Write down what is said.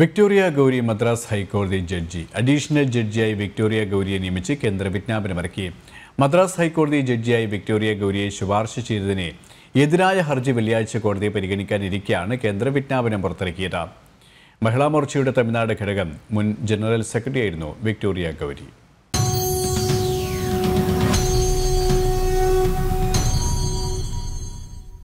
Victoria Gauri Madras ഹൈക്കോടതി judge additional ജഡ്ജിയായി Victoria ഗൗരിയെ നിയമിച്ച് കേന്ദ്ര വിജ്ഞാപനമിറക്കി മദ്രാസ് ഹൈക്കോടതി ജഡ്ജിയായി വിക്ടോറിയ ഗൗരിയെ ശുപാർശ ചെയ്തതിനെ എതിരായ ഹർജി വെള്ളിയാഴ്ച കോടതി പരിഗണിക്കാനിരിക്കെയാണ് കേന്ദ്ര വിജ്ഞാപനം പുറത്തിറക്കിയത് മഹിളാമോർച്ചയുടെ തമിഴ്നാട് ഘടകം മുൻ ജനറൽ സെക്രട്ടറിയായിരുന്നു വിക്ടോറിയ ഗൗരി